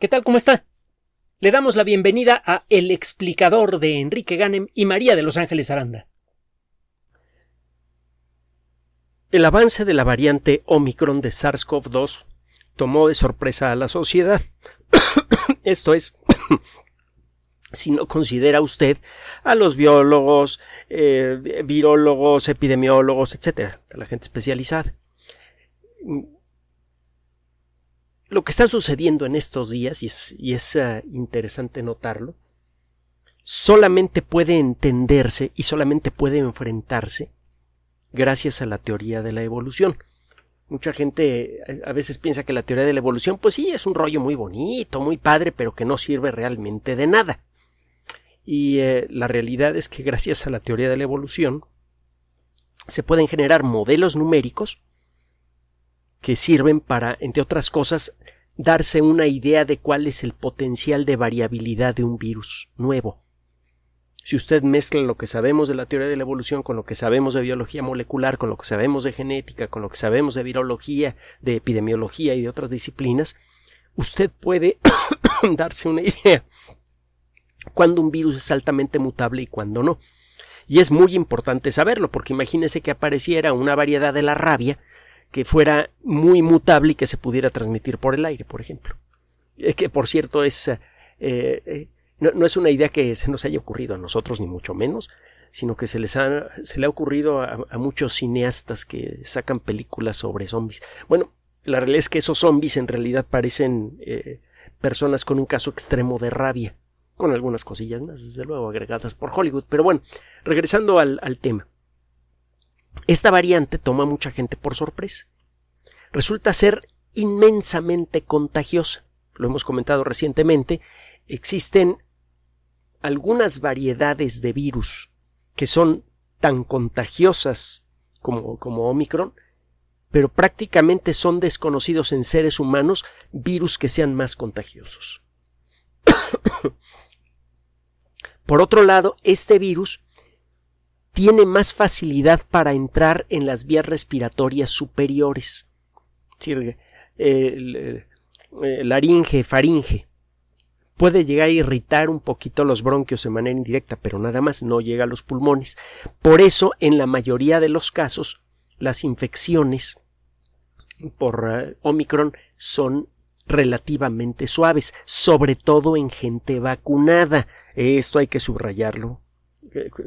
¿Qué tal? ¿Cómo está? Le damos la bienvenida a El explicador de Enrique Ganem y María de Los Ángeles Aranda. El avance de la variante Omicron de SARS-CoV-2 tomó de sorpresa a la sociedad. Esto es, si no considera usted a los biólogos, eh, virólogos, epidemiólogos, etcétera, a la gente especializada lo que está sucediendo en estos días, y es, ah, interesante notarlo, solamente puede entenderse y solamente puede enfrentarse gracias a la teoría de la evolución. Mucha gente eh, a veces piensa que la teoría de la evolución, pues sí, es un rollo muy bonito, muy padre, pero que no sirve realmente de nada. Y eh, la realidad es que gracias a la teoría de la evolución se pueden generar modelos numéricos que sirven para, entre otras cosas, darse una idea de cuál es el potencial de variabilidad de un virus nuevo. Si usted mezcla lo que sabemos de la teoría de la evolución con lo que sabemos de biología molecular, con lo que sabemos de genética, con lo que sabemos de virología, de epidemiología y de otras disciplinas, usted puede darse una idea cuándo un virus es altamente mutable y cuándo no. Y es muy importante saberlo, porque imagínese que apareciera una variedad de la rabia que fuera muy mutable y que se pudiera transmitir por el aire, por ejemplo. que, por cierto, es, eh, eh, no, es una idea que se nos haya ocurrido a nosotros, ni mucho menos, sino que se les ha, se le ha ocurrido a, muchos cineastas que sacan películas sobre zombies. Bueno, la realidad es que esos zombies en realidad parecen eh, personas con un caso extremo de rabia, con algunas cosillas más, desde luego, agregadas por Hollywood. Pero bueno, regresando al tema. Esta variante toma a mucha gente por sorpresa. Resulta ser inmensamente contagiosa. Lo hemos comentado recientemente. Existen algunas variedades de virus que son tan contagiosas como, como Omicron, pero prácticamente son desconocidos en seres humanos virus que sean más contagiosos. Por otro lado, este virus tiene más facilidad para entrar en las vías respiratorias superiores. laringe, faringe. Puede llegar a irritar un poquito los bronquios de manera indirecta, pero nada más no llega a los pulmones. Por eso, en la mayoría de los casos, las infecciones por eh, Omicron son relativamente suaves, sobre todo en gente vacunada. Esto hay que subrayarlo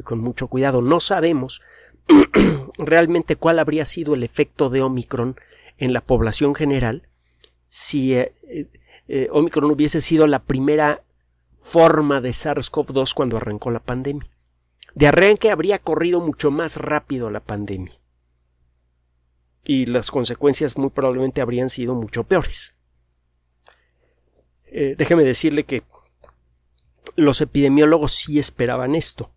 con mucho cuidado. No sabemos realmente cuál habría sido el efecto de Omicron en la población general si eh, eh, eh, Omicron hubiese sido la primera forma de SARS-CoV-2 cuando arrancó la pandemia. De arranque habría corrido mucho más rápido la pandemia. Y las consecuencias muy probablemente habrían sido mucho peores. déjeme decirle que los epidemiólogos sí esperaban esto.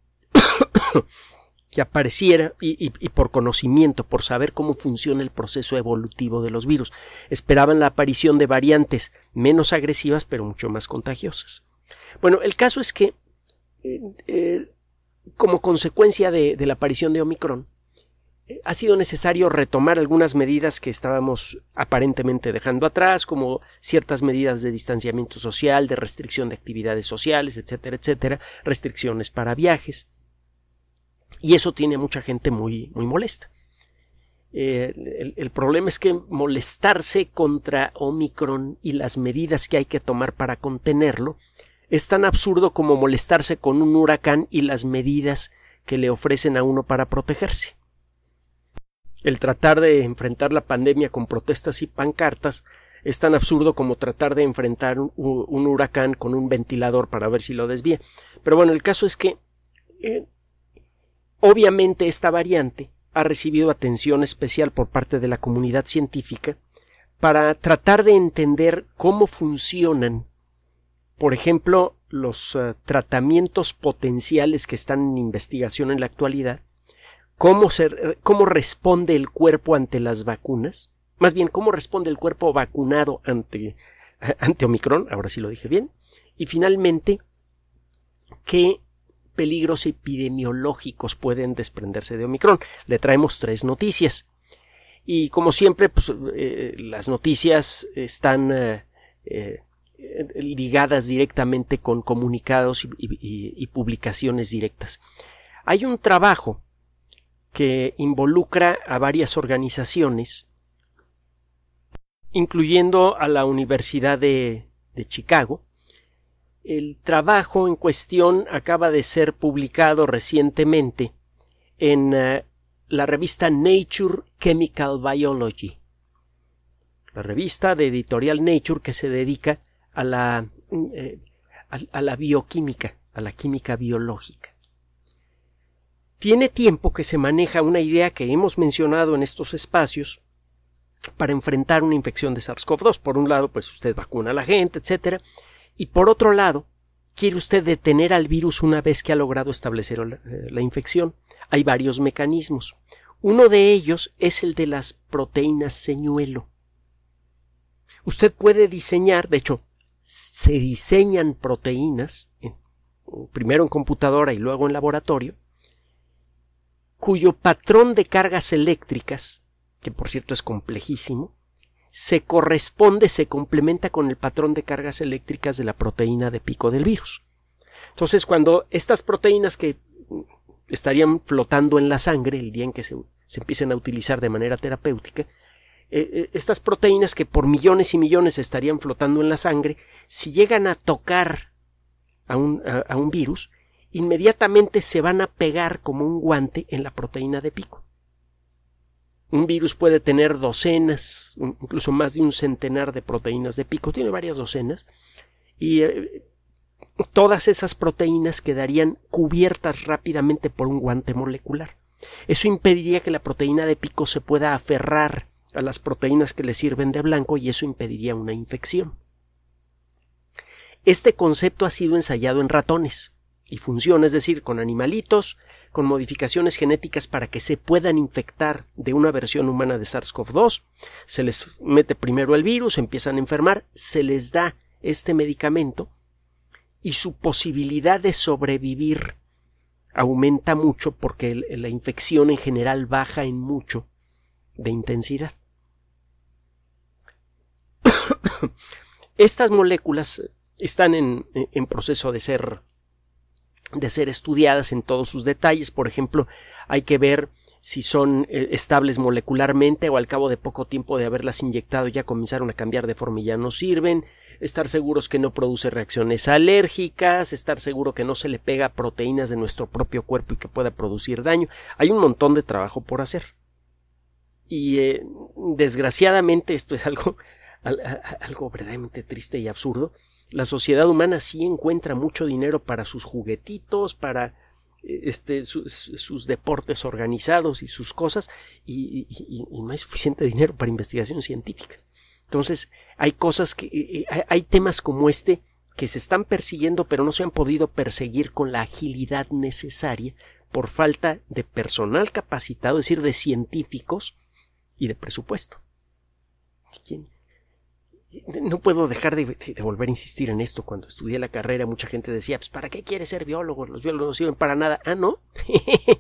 que apareciera y, por conocimiento, por saber cómo funciona el proceso evolutivo de los virus. Esperaban la aparición de variantes menos agresivas pero mucho más contagiosas. Bueno, el caso es que, eh, eh, como consecuencia de, la aparición de Omicron, eh, ha sido necesario retomar algunas medidas que estábamos aparentemente dejando atrás, como ciertas medidas de distanciamiento social, de restricción de actividades sociales, etcétera, etcétera, restricciones para viajes. Y eso tiene mucha gente muy, muy molesta. Eh, el, problema es que molestarse contra Omicron y las medidas que hay que tomar para contenerlo es tan absurdo como molestarse con un huracán y las medidas que le ofrecen a uno para protegerse. El tratar de enfrentar la pandemia con protestas y pancartas es tan absurdo como tratar de enfrentar un, huracán con un ventilador para ver si lo desvía. Pero bueno, el caso es que eh, Obviamente esta variante ha recibido atención especial por parte de la comunidad científica para tratar de entender cómo funcionan, por ejemplo, los eh, tratamientos potenciales que están en investigación en la actualidad, cómo, eh, cómo responde el cuerpo ante las vacunas, más bien cómo responde el cuerpo vacunado ante, ante Omicron, ahora sí lo dije bien, y finalmente, qué peligros epidemiológicos pueden desprenderse de Omicron. Le traemos tres noticias. Y como siempre, pues, eh, las noticias están eh, eh, ligadas directamente con comunicados y, publicaciones directas. Hay un trabajo que involucra a varias organizaciones, incluyendo a la Universidad de Chicago, el trabajo en cuestión acaba de ser publicado recientemente en eh, la revista Nature Chemical Biology, la revista de editorial Nature que se dedica a la, mm, eh, la bioquímica, a la química biológica. Tiene tiempo que se maneja una idea que hemos mencionado en estos espacios para enfrentar una infección de SARS-CoV-2. Por un lado, pues usted vacuna a la gente, etc., y por otro lado, quiere usted detener al virus una vez que ha logrado establecer eh, la, infección. Hay varios mecanismos. Uno de ellos es el de las proteínas señuelo. Usted puede diseñar, de hecho, se diseñan proteínas, primero en computadora y luego en laboratorio, cuyo patrón de cargas eléctricas, que por cierto es complejísimo, se corresponde, se complementa con el patrón de cargas eléctricas de la proteína de pico del virus. Entonces, cuando estas proteínas que estarían flotando en la sangre el día en que se, empiecen a utilizar de manera terapéutica, eh, eh, estas proteínas que por millones y millones estarían flotando en la sangre, si llegan a tocar a un virus, inmediatamente se van a pegar como un guante en la proteína de pico. Un virus puede tener docenas, incluso más de un centenar de proteínas de pico, tiene varias docenas, y eh, todas esas proteínas quedarían cubiertas rápidamente por un guante molecular. Eso impediría que la proteína de pico se pueda aferrar a las proteínas que le sirven de blanco y eso impediría una infección. Este concepto ha sido ensayado en ratones y funciona, es decir, con animalitos, con modificaciones genéticas para que se puedan infectar de una versión humana de SARS-CoV-2, se les mete primero el virus, empiezan a enfermar, se les da este medicamento y su posibilidad de sobrevivir aumenta mucho porque la infección en general baja en mucho de intensidad. Estas moléculas están en proceso de ser de ser estudiadas en todos sus detalles. Por ejemplo, hay que ver si son eh, estables molecularmente o al cabo de poco tiempo de haberlas inyectado ya comenzaron a cambiar de forma y ya no sirven, estar seguros que no produce reacciones alérgicas, estar seguro que no se le pega proteínas de nuestro propio cuerpo y que pueda producir daño. Hay un montón de trabajo por hacer. Y eh, desgraciadamente esto es algo, algo verdaderamente triste y absurdo, la sociedad humana sí encuentra mucho dinero para sus juguetitos, para eh, este, sus, deportes organizados y sus cosas, y, no hay suficiente dinero para investigación científica. Entonces, hay cosas que, eh, eh, hay temas como este que se están persiguiendo, pero no se han podido perseguir con la agilidad necesaria por falta de personal capacitado, es decir, de científicos y de presupuesto. ¿Quién? no puedo dejar de, volver a insistir en esto. Cuando estudié la carrera, mucha gente decía, pues, ¿para qué quieres ser biólogo? Los biólogos no sirven para nada. Ah, no.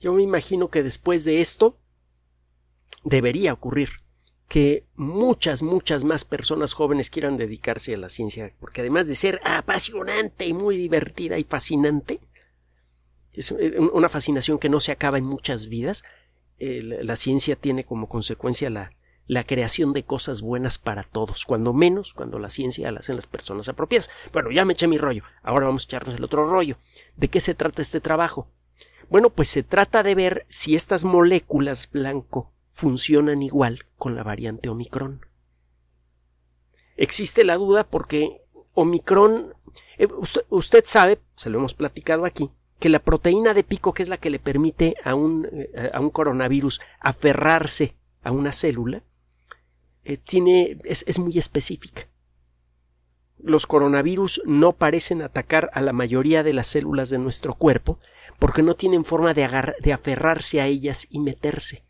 Yo me imagino que después de esto debería ocurrir que muchas, muchas más personas jóvenes quieran dedicarse a la ciencia, porque además de ser apasionante y muy divertida y fascinante, es una fascinación que no se acaba en muchas vidas, eh, la ciencia tiene como consecuencia la, la creación de cosas buenas para todos, cuando menos cuando la ciencia la hacen las personas apropiadas. Bueno, ya me eché mi rollo, ahora vamos a echarnos el otro rollo. ¿De qué se trata este trabajo? Bueno, pues se trata de ver si estas moléculas blanco funcionan igual con la variante Omicron. Existe la duda porque Omicron, eh, usted, sabe, se lo hemos platicado aquí, que la proteína de pico, que es la que le permite a un, eh, a un coronavirus aferrarse a una célula, eh, tiene, es, muy específica. Los coronavirus no parecen atacar a la mayoría de las células de nuestro cuerpo porque no tienen forma de, de aferrarse a ellas y meterse.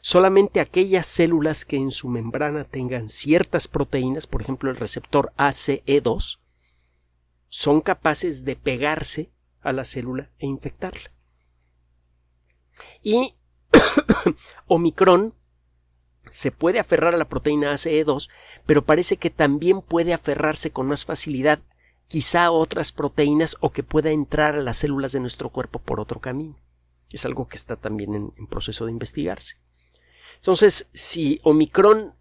Solamente aquellas células que en su membrana tengan ciertas proteínas, por ejemplo el receptor ACE2, son capaces de pegarse a la célula e infectarla. Y Omicron se puede aferrar a la proteína ACE2, pero parece que también puede aferrarse con más facilidad quizá a otras proteínas o que pueda entrar a las células de nuestro cuerpo por otro camino. Es algo que está también en, proceso de investigarse. Entonces, si Omicron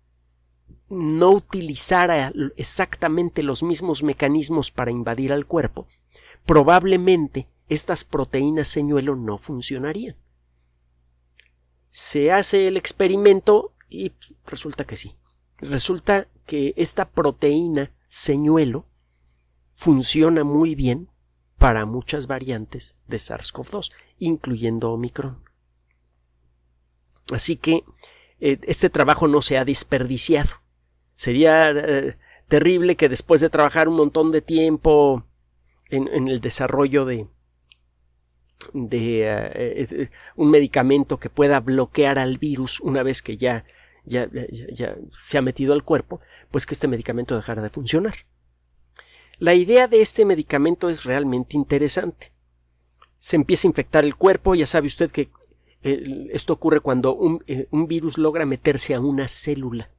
no utilizara exactamente los mismos mecanismos para invadir al cuerpo, probablemente estas proteínas señuelo no funcionarían. Se hace el experimento y resulta que sí. Resulta que esta proteína señuelo funciona muy bien para muchas variantes de SARS-CoV-2, incluyendo Omicron. Así que eh, este trabajo no se ha desperdiciado. Sería eh, terrible que después de trabajar un montón de tiempo en, el desarrollo de, de eh, un medicamento que pueda bloquear al virus una vez que ya ya, se ha metido al cuerpo, pues que este medicamento dejara de funcionar. La idea de este medicamento es realmente interesante. Se empieza a infectar el cuerpo, ya sabe usted que esto ocurre cuando un, eh, un virus logra meterse a una célula.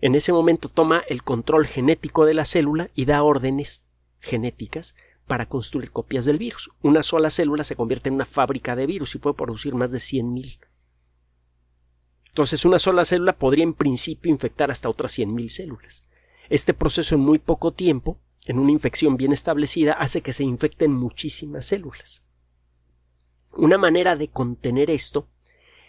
En ese momento toma el control genético de la célula y da órdenes genéticas para construir copias del virus. Una sola célula se convierte en una fábrica de virus y puede producir más de 100.000. Entonces, una sola célula podría en principio infectar hasta otras 100.000 células. Este proceso en muy poco tiempo, en una infección bien establecida, hace que se infecten muchísimas células. Una manera de contener esto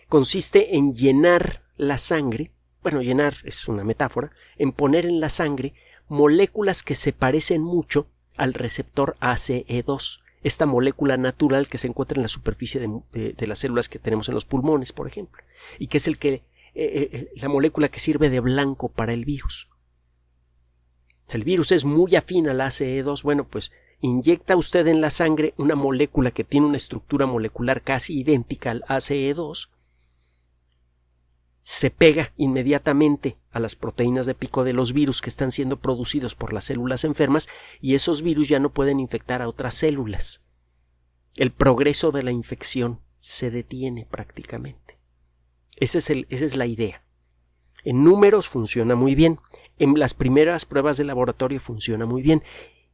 consiste en llenar la sangre, bueno, llenar es una metáfora, en poner en la sangre moléculas que se parecen mucho al receptor ACE2 esta molécula natural que se encuentra en la superficie de, las células que tenemos en los pulmones, por ejemplo, y que es el que, eh, eh, eh, la molécula que sirve de blanco para el virus. El virus es muy afín al ACE2, bueno, pues inyecta usted en la sangre una molécula que tiene una estructura molecular casi idéntica al ACE2 se pega inmediatamente a las proteínas de pico de los virus que están siendo producidos por las células enfermas y esos virus ya no pueden infectar a otras células. El progreso de la infección se detiene prácticamente. es esa es la idea. En números funciona muy bien, en las primeras pruebas de laboratorio funciona muy bien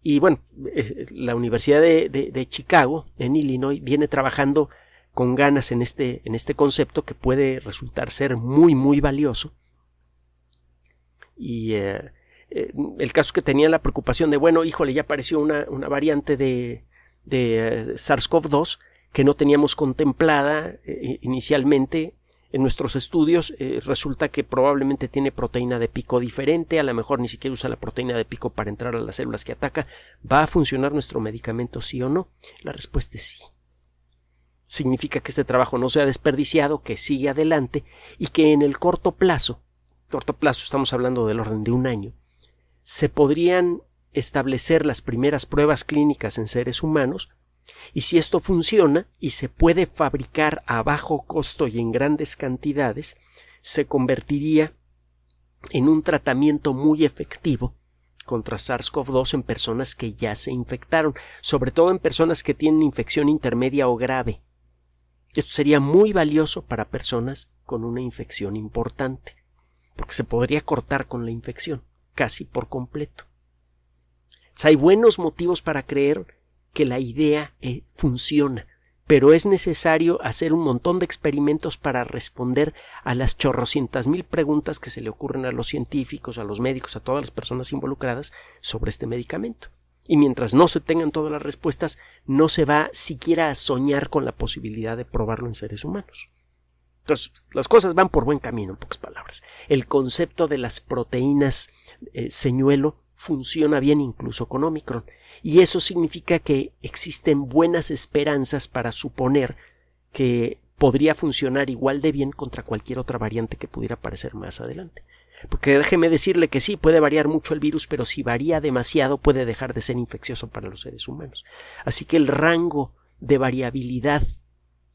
y bueno, eh, la Universidad de Chicago, en Illinois, viene trabajando con ganas en este, en este concepto que puede resultar ser muy, muy valioso. Y eh, eh, el caso que tenía la preocupación de, bueno, híjole, ya apareció una, variante de, de eh, SARS-CoV-2 que no teníamos contemplada inicialmente en nuestros estudios. resulta que probablemente tiene proteína de pico diferente, a lo mejor ni siquiera usa la proteína de pico para entrar a las células que ataca. ¿Va a funcionar nuestro medicamento sí o no? La respuesta es sí significa que este trabajo no sea desperdiciado, que sigue adelante y que en el corto plazo, corto plazo estamos hablando del orden de un año, se podrían establecer las primeras pruebas clínicas en seres humanos y si esto funciona y se puede fabricar a bajo costo y en grandes cantidades, se convertiría en un tratamiento muy efectivo contra SARS-CoV-2 en personas que ya se infectaron, sobre todo en personas que tienen infección intermedia o grave. Esto sería muy valioso para personas con una infección importante, porque se podría cortar con la infección casi por completo. hay buenos motivos para creer que la idea eh, funciona, pero es necesario hacer un montón de experimentos para responder a las chorrocientas mil preguntas que se le ocurren a los científicos, a los médicos, a todas las personas involucradas sobre este medicamento y mientras no se tengan todas las respuestas, no se va siquiera a soñar con la posibilidad de probarlo en seres humanos. Entonces, las cosas van por buen camino, en pocas palabras. El concepto de las proteínas eh, señuelo funciona bien incluso con Omicron, y eso significa que existen buenas esperanzas para suponer que podría funcionar igual de bien contra cualquier otra variante que pudiera aparecer más adelante. Porque déjeme decirle que sí, puede variar mucho el virus, pero si varía demasiado puede dejar de ser infeccioso para los seres humanos. Así que el rango de variabilidad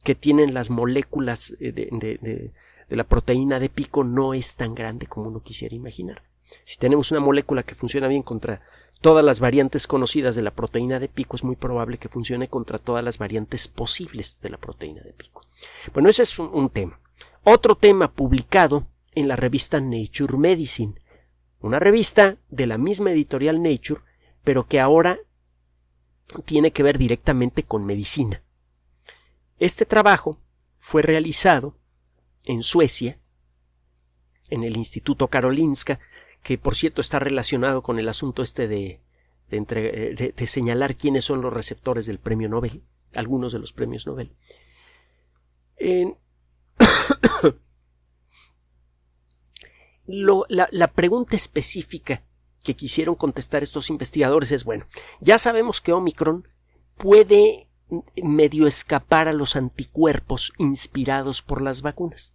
que tienen las moléculas eh, de, la proteína de pico no es tan grande como uno quisiera imaginar. Si tenemos una molécula que funciona bien contra todas las variantes conocidas de la proteína de pico, es muy probable que funcione contra todas las variantes posibles de la proteína de pico. Bueno, ese es un tema. Otro tema publicado en la revista Nature Medicine, una revista de la misma editorial Nature, pero que ahora tiene que ver directamente con medicina. Este trabajo fue realizado en Suecia, en el Instituto Karolinska, que por cierto está relacionado con el asunto este de, de, señalar quiénes son los receptores del premio Nobel, algunos de los premios Nobel. En la, pregunta específica que quisieron contestar estos investigadores es, bueno, ya sabemos que Omicron puede medio escapar a los anticuerpos inspirados por las vacunas.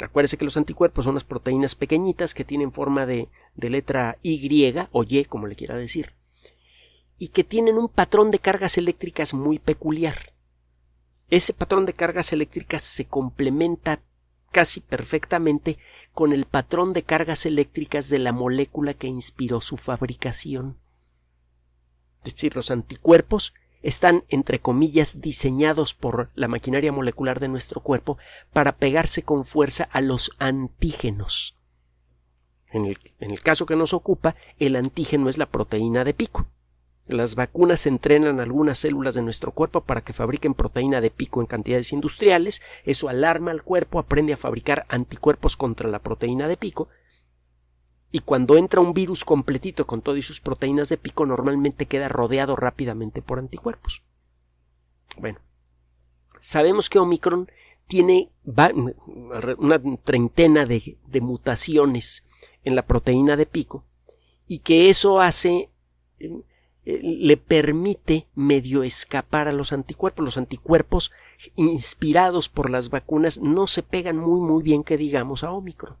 Acuérdese que los anticuerpos son las proteínas pequeñitas que tienen forma de, de, letra Y o Y, como le quiera decir, y que tienen un patrón de cargas eléctricas muy peculiar. Ese patrón de cargas eléctricas se complementa casi perfectamente con el patrón de cargas eléctricas de la molécula que inspiró su fabricación. Es decir, los anticuerpos están, entre comillas, diseñados por la maquinaria molecular de nuestro cuerpo para pegarse con fuerza a los antígenos. En el, caso que nos ocupa, el antígeno es la proteína de pico. Las vacunas entrenan algunas células de nuestro cuerpo para que fabriquen proteína de pico en cantidades industriales, eso alarma al cuerpo, aprende a fabricar anticuerpos contra la proteína de pico, y cuando entra un virus completito con todas sus proteínas de pico normalmente queda rodeado rápidamente por anticuerpos. Bueno, sabemos que Omicron tiene una treintena de, de mutaciones en la proteína de pico y que eso hace le permite medio escapar a los anticuerpos. Los anticuerpos inspirados por las vacunas no se pegan muy muy bien que digamos a Omicron.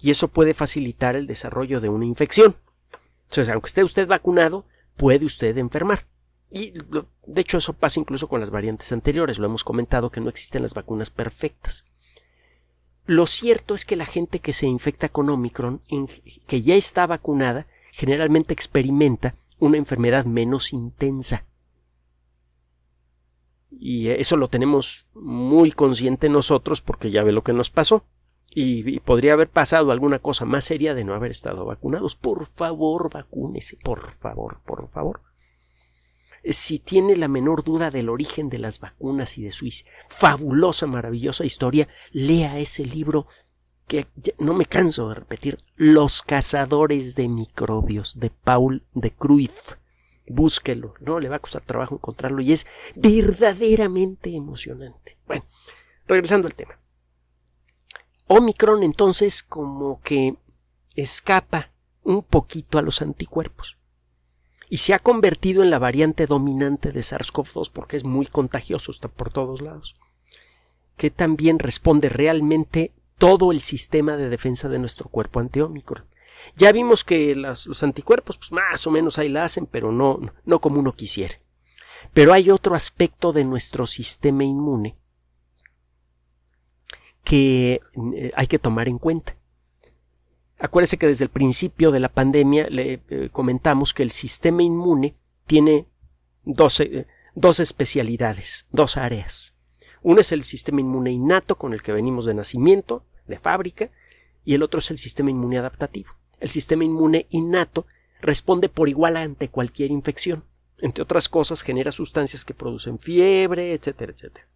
Y eso puede facilitar el desarrollo de una infección. Entonces, aunque esté usted vacunado, puede usted enfermar. Y de hecho eso pasa incluso con las variantes anteriores, lo hemos comentado que no existen las vacunas perfectas. Lo cierto es que la gente que se infecta con Omicron, que ya está vacunada, generalmente experimenta una enfermedad menos intensa. Y eso lo tenemos muy consciente nosotros porque ya ve lo que nos pasó. Y, podría haber pasado alguna cosa más seria de no haber estado vacunados. Por favor, vacúnese, por favor, por favor. Si tiene la menor duda del origen de las vacunas y de su fabulosa, maravillosa historia, lea ese libro que no me canso de repetir, Los cazadores de microbios de Paul de Cruyff. Búsquelo, no le va a costar trabajo encontrarlo y es verdaderamente emocionante. Bueno, regresando al tema. Omicron entonces como que escapa un poquito a los anticuerpos y se ha convertido en la variante dominante de SARS-CoV-2 porque es muy contagioso, está por todos lados, que también responde realmente todo el sistema de defensa de nuestro cuerpo ante Ya vimos que los anticuerpos, pues más o menos ahí la hacen, pero no, no como uno quisiera. Pero hay otro aspecto de nuestro sistema inmune que eh, hay que tomar en cuenta. Acuérdense que desde el principio de la pandemia le eh, comentamos que el sistema inmune tiene eh, dos, especialidades, dos áreas. Uno es el sistema inmune innato con el que venimos de nacimiento de fábrica y el otro es el sistema inmune adaptativo. El sistema inmune innato responde por igual ante cualquier infección. Entre otras cosas, genera sustancias que producen fiebre, etcétera, etcétera.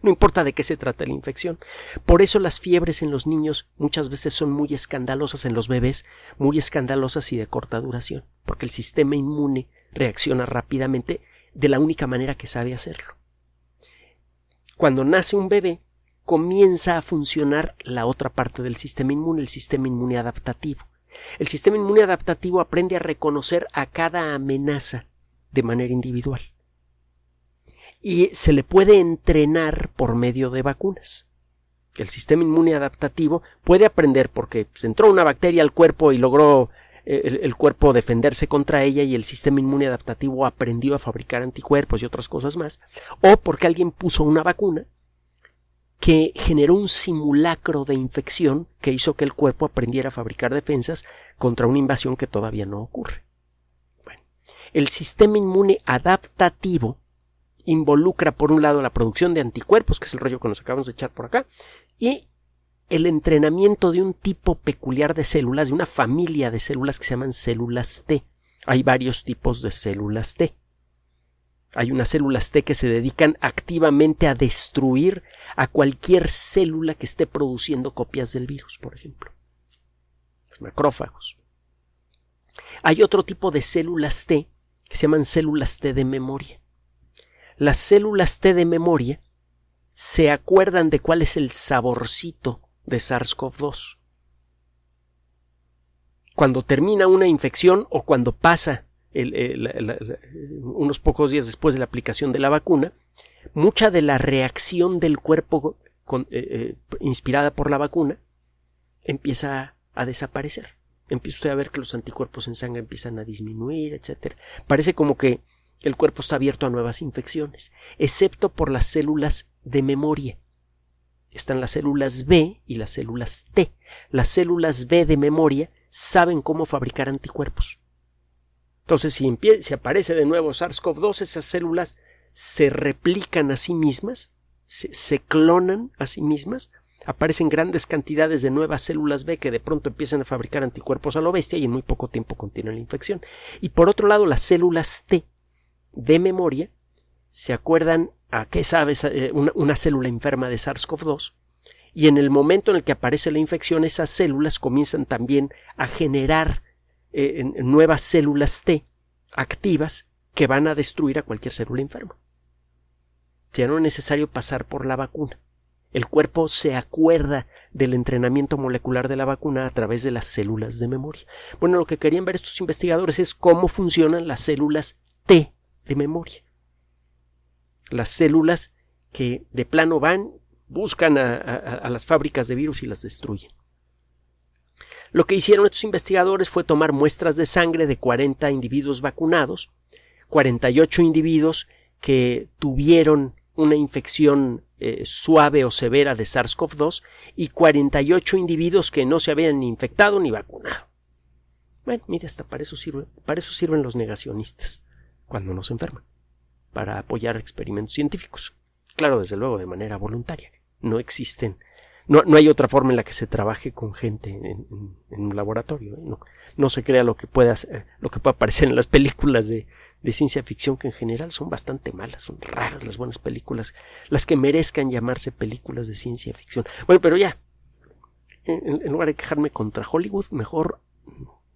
No importa de qué se trata la infección. Por eso las fiebres en los niños muchas veces son muy escandalosas en los bebés, muy escandalosas y de corta duración, porque el sistema inmune reacciona rápidamente de la única manera que sabe hacerlo. Cuando nace un bebé, comienza a funcionar la otra parte del sistema inmune, el sistema inmune adaptativo. El sistema inmune adaptativo aprende a reconocer a cada amenaza de manera individual. Y se le puede entrenar por medio de vacunas. El sistema inmune adaptativo puede aprender porque pues, entró una bacteria al cuerpo y logró eh, el, el, cuerpo defenderse contra ella y el sistema inmune adaptativo aprendió a fabricar anticuerpos y otras cosas más, o porque alguien puso una vacuna que generó un simulacro de infección que hizo que el cuerpo aprendiera a fabricar defensas contra una invasión que todavía no ocurre. el sistema inmune adaptativo involucra por un lado la producción de anticuerpos, que es el rollo que nos acabamos de echar por acá, y el entrenamiento de un tipo peculiar de células, de una familia de células que se llaman células T. Hay varios tipos de células T. Hay unas células T que se dedican activamente a destruir a cualquier célula que esté produciendo copias del virus, por ejemplo. Los macrófagos. Hay otro tipo de células T que se llaman células T de memoria. Las células T de memoria se acuerdan de cuál es el saborcito de SARS-CoV-2. Cuando termina una infección o cuando pasa eh, unos pocos días después de la aplicación de la vacuna, mucha de la reacción del cuerpo eh, eh, inspirada por la vacuna empieza a, a desaparecer. Empieza usted a ver que los anticuerpos en sangre empiezan a disminuir, etc. Parece como que el cuerpo está abierto a nuevas infecciones, excepto por las células de memoria. Están las células B y las células T. Las células B de memoria saben cómo fabricar anticuerpos. Entonces, si, aparece de nuevo SARS-CoV-2, esas células se replican a sí mismas, se, clonan a sí mismas, aparecen grandes cantidades de nuevas células B que de pronto empiezan a fabricar anticuerpos a lo bestia y en muy poco tiempo continúa la infección. Y por otro lado, las células T de memoria se acuerdan a qué sabe eh, una célula enferma de SARS-CoV-2 y en el momento en el que aparece la infección esas células comienzan también a generar eh, nuevas células T activas que van a destruir a cualquier célula enferma. Ya no es necesario pasar por la vacuna. El cuerpo se acuerda del entrenamiento molecular de la vacuna a través de las células de memoria. Bueno, lo que querían ver estos investigadores es cómo funcionan las células T de memoria. Las células que de plano van, buscan a las fábricas de virus y las destruyen. Lo que hicieron estos investigadores fue tomar muestras de sangre de 40 individuos vacunados, 48 individuos que tuvieron una infección eh, suave o severa de SARS-CoV-2 y 48 individuos que no se habían infectado ni vacunado. Bueno, mire, hasta para eso, para eso sirven los negacionistas cuando nos enferman, para apoyar experimentos científicos. Claro, desde luego, de manera voluntaria. No existen no, hay otra forma en la que se trabaje con gente en, un laboratorio. ¿eh? No, se crea lo que, puedas, lo que pueda aparecer en las películas de, ciencia ficción, que en general son bastante malas, son raras las buenas películas, las que merezcan llamarse películas de ciencia ficción. Bueno, pero ya, en lugar de quejarme contra Hollywood, mejor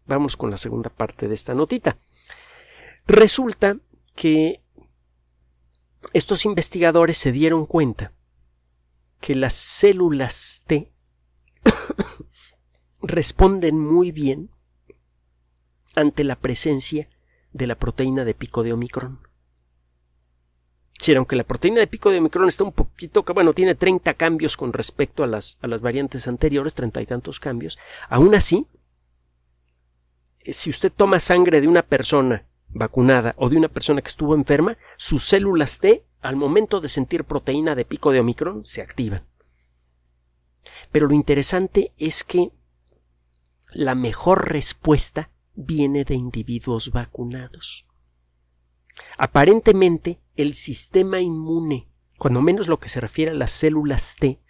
vamos con la segunda parte de esta notita. Resulta que estos investigadores se dieron cuenta que las células T responden muy bien ante la presencia de la proteína de pico de Omicron. Si, aunque la proteína de pico de Omicron está un poquito, bueno, tiene 30 cambios con respecto a las, a las variantes anteriores, treinta y tantos cambios, aún así, eh, si usted toma sangre de una persona vacunada o de una persona que estuvo enferma, sus células T al momento de sentir proteína de pico de Omicron, se activan. Pero lo interesante es que la mejor respuesta viene de individuos vacunados. Aparentemente, el sistema inmune, cuando menos lo que se refiere a las células T,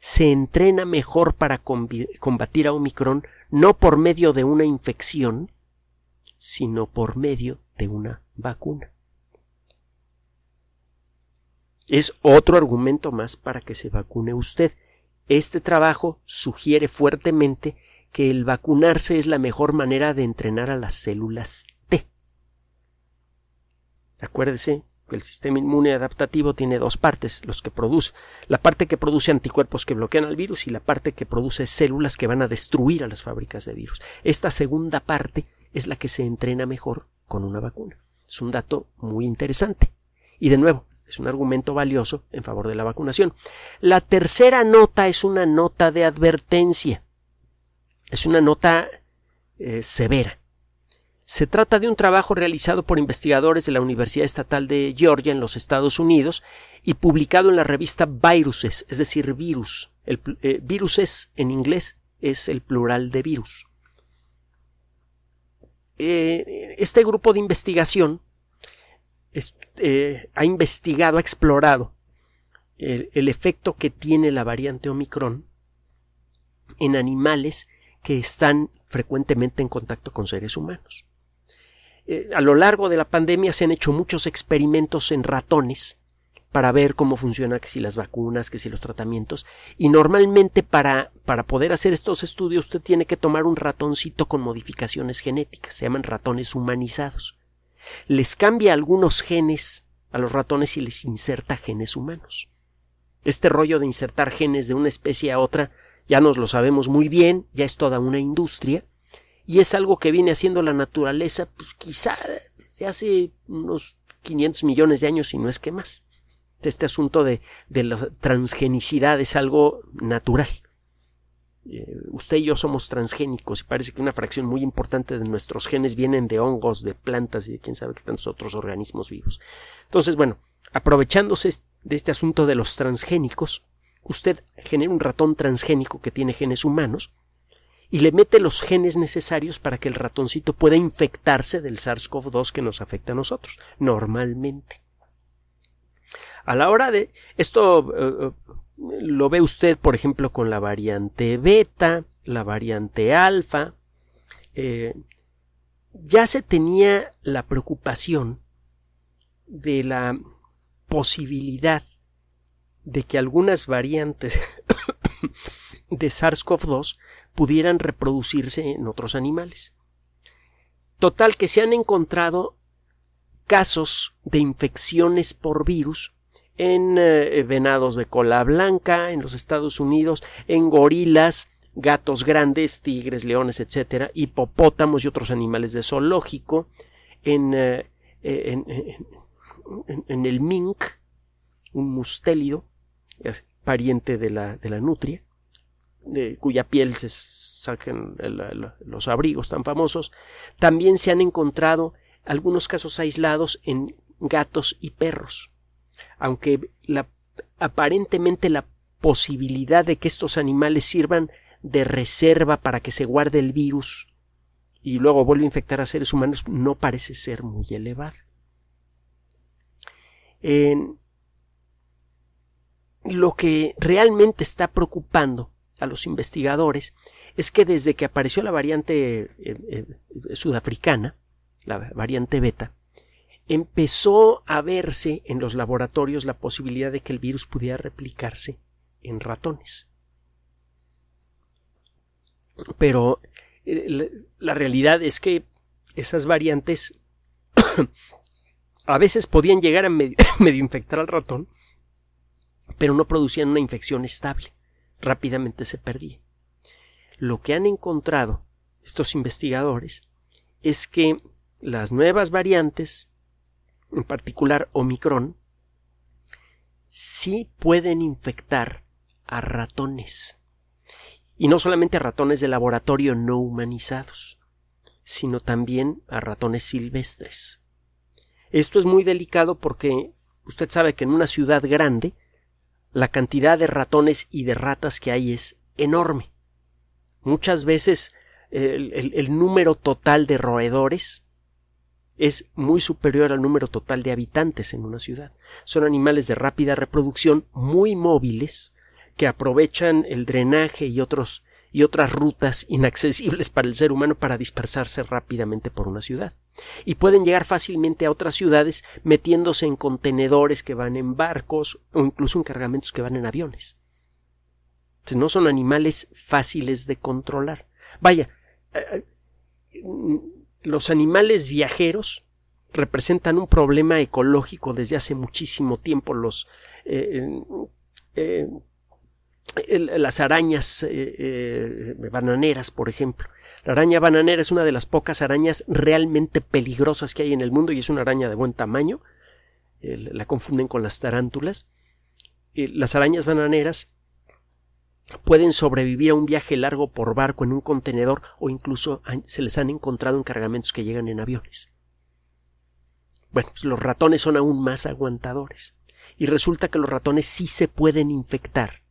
se entrena mejor para combatir a Omicron no por medio de una infección, sino por medio de una vacuna. Es otro argumento más para que se vacune usted. Este trabajo sugiere fuertemente que el vacunarse es la mejor manera de entrenar a las células T. Acuérdese que el sistema inmune adaptativo tiene dos partes, los que produce, la parte que produce anticuerpos que bloquean al virus y la parte que produce células que van a destruir a las fábricas de virus. Esta segunda parte es la que se entrena mejor con una vacuna. Es un dato muy interesante. Y de nuevo, es un argumento valioso en favor de la vacunación. La tercera nota es una nota de advertencia. Es una nota eh, severa. Se trata de un trabajo realizado por investigadores de la Universidad Estatal de Georgia en los Estados Unidos y publicado en la revista Viruses, es decir, virus. El, eh, viruses en inglés es el plural de virus. Eh, este grupo de investigación eh, ha investigado, ha explorado el, efecto que tiene la variante Omicron en animales que están frecuentemente en contacto con seres humanos. Eh, a lo largo de la pandemia se han hecho muchos experimentos en ratones para ver cómo funciona que si las vacunas, que si los tratamientos, y normalmente para, para poder hacer estos estudios usted tiene que tomar un ratoncito con modificaciones genéticas, se llaman ratones humanizados les cambia algunos genes a los ratones y les inserta genes humanos. Este rollo de insertar genes de una especie a otra ya nos lo sabemos muy bien, ya es toda una industria, y es algo que viene haciendo la naturaleza, pues quizá desde hace unos 500 millones de años, y no es que más. Este asunto de, de la transgenicidad es algo natural. Eh, usted y yo somos transgénicos y parece que una fracción muy importante de nuestros genes vienen de hongos, de plantas y de quién sabe qué tantos otros organismos vivos. Entonces, bueno, aprovechándose de este asunto de los transgénicos, usted genera un ratón transgénico que tiene genes humanos y le mete los genes necesarios para que el ratoncito pueda infectarse del SARS-CoV-2 que nos afecta a nosotros, normalmente. A la hora de esto eh, eh, lo ve usted, por ejemplo, con la variante beta, la variante alfa. Eh, ya se tenía la preocupación de la posibilidad de que algunas variantes de SARS-CoV-2 pudieran reproducirse en otros animales. Total que se han encontrado casos de infecciones por virus en eh, eh, venados de cola blanca en los Estados Unidos, en gorilas, gatos grandes, tigres, leones, etcétera, hipopótamos y otros animales de zoológico, en, eh, en, el mink, un mustélido, pariente de la, de la nutria, de cuya piel se sacan los abrigos tan famosos. También se han encontrado algunos casos aislados en gatos y perros aunque aparentemente la posibilidad de que estos animales sirvan de reserva para que se guarde el virus y luego vuelva a infectar a seres humanos no parece ser muy elevada. lo que realmente está preocupando a los investigadores es que desde que apareció la variante eh, eh, sudafricana, la variante beta, empezó a verse en los laboratorios la posibilidad de que el virus pudiera replicarse en ratones. Pero eh, la realidad es que esas variantes a veces podían llegar a medio, infectar al ratón, pero no producían una infección estable. Rápidamente se perdía. Lo que han encontrado estos investigadores es que las nuevas variantes en particular Omicron, sí pueden infectar a ratones. Y no solamente a ratones de laboratorio no humanizados, sino también a ratones silvestres. Esto es muy delicado porque usted sabe que en una ciudad grande la cantidad de ratones y de ratas que hay es enorme. Muchas veces el, el número total de roedores es muy superior al número total de habitantes en una ciudad. Son animales de rápida reproducción, muy móviles, que aprovechan el drenaje y otros y otras rutas inaccesibles para el ser humano para dispersarse rápidamente por una ciudad. Y pueden llegar fácilmente a otras ciudades metiéndose en contenedores que van en barcos o incluso en cargamentos que van en aviones. no son animales fáciles de controlar. Vaya, eh, eh, los animales viajeros representan un problema ecológico desde hace muchísimo tiempo. Los, eh, eh, eh, las arañas bananeras, por ejemplo. La araña bananera es una de las pocas arañas realmente peligrosas que hay en el mundo y es una araña de buen tamaño. la confunden con las tarántulas. las arañas bananeras pueden sobrevivir a un viaje largo por barco en un contenedor o incluso se les han encontrado encargamentos que llegan en aviones. Bueno, pues los ratones son aún más aguantadores. Y resulta que los ratones sí se pueden infectar,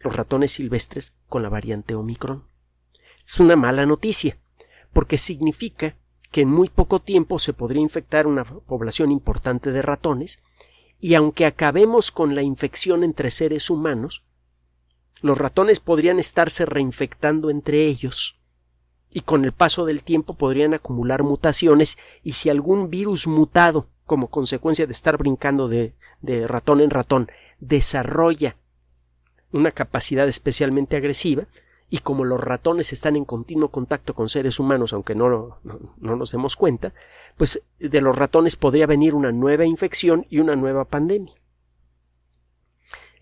los ratones silvestres, con la variante Omicron. Es una mala noticia, porque significa que en muy poco tiempo se podría infectar una población importante de ratones, y aunque acabemos con la infección entre seres humanos, los ratones podrían estarse reinfectando entre ellos y con el paso del tiempo podrían acumular mutaciones y si algún virus mutado como consecuencia de estar brincando de, ratón en ratón desarrolla una capacidad especialmente agresiva y como los ratones están en continuo contacto con seres humanos, aunque no, no nos demos cuenta, pues de los ratones podría venir una nueva infección y una nueva pandemia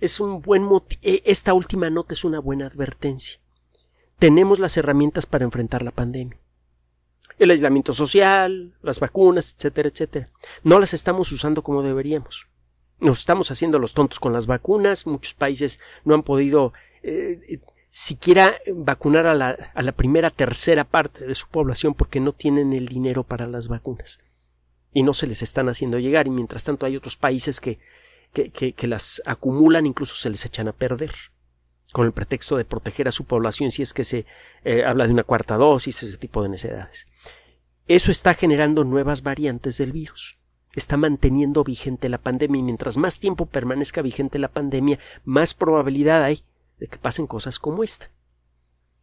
es un buen e, esta última nota es una buena advertencia. Tenemos las herramientas para enfrentar la pandemia. El aislamiento social, las vacunas, etcétera, etcétera. No las estamos usando como deberíamos. Nos estamos haciendo los tontos con las vacunas. Muchos países no han podido eh, eh, siquiera vacunar a la, a la primera, tercera parte de su población porque no tienen el dinero para las vacunas. Y no se les están haciendo llegar. Y mientras tanto hay otros países que que, las acumulan, incluso se les echan a perder con el pretexto de proteger a su población si es que se eh, habla de una cuarta dosis, ese tipo de necesidades. Eso está generando nuevas variantes del virus. Está manteniendo vigente la pandemia y mientras más tiempo permanezca vigente la pandemia, más probabilidad hay de que pasen cosas como esta.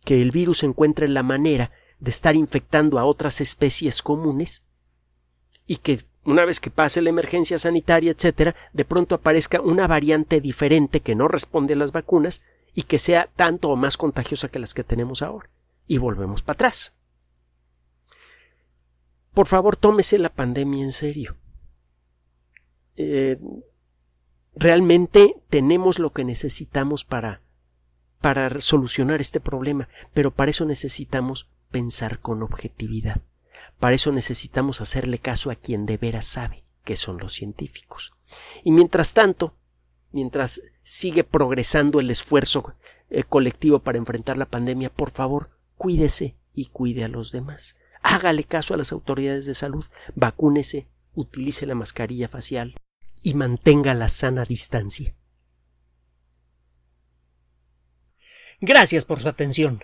Que el virus encuentre la manera de estar infectando a otras especies comunes y que una vez que pase la emergencia sanitaria, etcétera, de pronto aparezca una variante diferente que no responde a las vacunas y que sea tanto o más contagiosa que las que tenemos ahora. Y volvemos para atrás. Por favor, tómese la pandemia en serio. Eh, realmente tenemos lo que necesitamos para, para solucionar este problema, pero para eso necesitamos pensar con objetividad. Para eso necesitamos hacerle caso a quien de veras sabe, que son los científicos. Y mientras tanto, mientras sigue progresando el esfuerzo eh, colectivo para enfrentar la pandemia, por favor, cuídese y cuide a los demás. Hágale caso a las autoridades de salud, vacúnese, utilice la mascarilla facial y mantenga la sana distancia. Gracias por su atención